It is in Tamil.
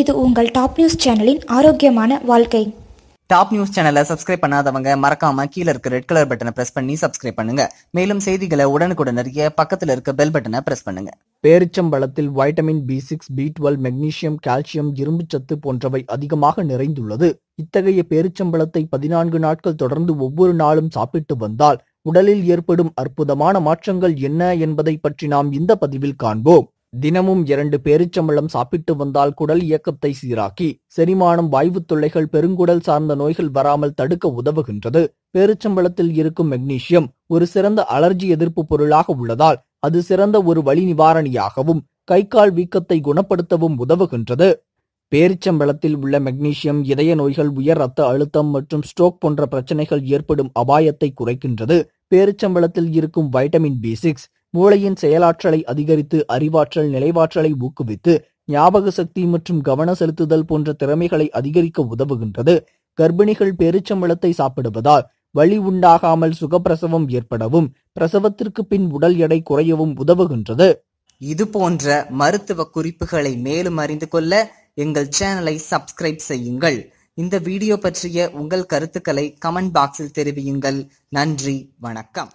இது உங்கள் டாப் நியூஸ் சேனலின் ஆரோக்கியமான வாழ்க்கை டாப் நியூஸ் சேனலை சப்ஸ்கிரைப் பண்ணாதவங்க மறக்காம கீழே இருக்க ரெட் கலர் பட்டனை பிரஸ் பண்ணி சப்ஸ்கிரைப் பண்ணுங்க மேலும் செய்திகளை உடனுக்குடன் அறிய பக்கத்தில் இருக்க பெல் பட்டனை பிரஸ் பண்ணுங்க பேரிச்சம்பழத்தில் vitamin B six B twelve magnesium calcium இரும்புச்சத்து போன்றவை அதிகமாக நிறைந்துள்ளது இத்தகைய பேரிச்சம்பழத்தை பதினான்கு நாட்கள் தொடர்ந்து ஒவ்வொரு நாளும் சாப்பிட்டு வந்தால் உடலில் ஏற்படும் அற்புதமான மாற்றங்கள் என்ன என்பதை பற்றி நாம் இந்த பதிவில் காண்போம் தினமும் இரண்டு பேரிச்சம்பளம் சாப்பிட்டு வந்தால் குடல் இயக்கத்தை சீராக்கி செரிமானம் வாய்வு தொல்லைகள் பெருங்குடல் சார்ந்த நோய்கள் வராமல் தடுக்க உதவுகின்றது பேரிச்சம்பளத்தில் இருக்கும் மெக்னீசியம் ஒரு சிறந்த அலர்ஜி எதிர்ப்பு பொருளாக உள்ளதால் அது சிறந்த ஒரு வழி நிவாரணியாகவும் கை கால் வீக்கத்தை குணப்படுத்தவும் உதவுகின்றது பேரிச்சம்பளத்தில் உள்ள மெக்னீசியம் இதய நோய்கள் உயர் ரத்த அழுத்தம் மற்றும் ஸ்ட்ரோக் போன்ற பிரச்சனைகள் ஏற்படும் அபாயத்தை குறைக்கின்றது பேரிச்சம்பளத்தில் இருக்கும் வைட்டமின் பி சிக்ஸ் மூளையின் செயலாற்றலை அதிகரித்து அறிவாற்றல் நிலைவாற்றலை ஊக்குவித்து ஞாபக சக்தி மற்றும் கவன செலுத்துதல் போன்ற திறமைகளை அதிகரிக்க உதவுகின்றது கர்ப்பிணிகள் பெருச்சம்பளத்தை சாப்பிடுவதால் வலி உண்டாகாமல் சுகப்பிரசவம் ஏற்படவும் பிரசவத்திற்கு பின் உடல் எடை குறையவும் உதவுகின்றது இது போன்ற மருத்துவ குறிப்புகளை மேலும் அறிந்து கொள்ள எங்கள் சேனலை சப்ஸ்கிரைப் செய்யுங்கள் இந்த வீடியோ பற்றிய உங்கள் கருத்துக்களை கமெண்ட் பாக்ஸில் தெரிவியுங்கள் நன்றி வணக்கம்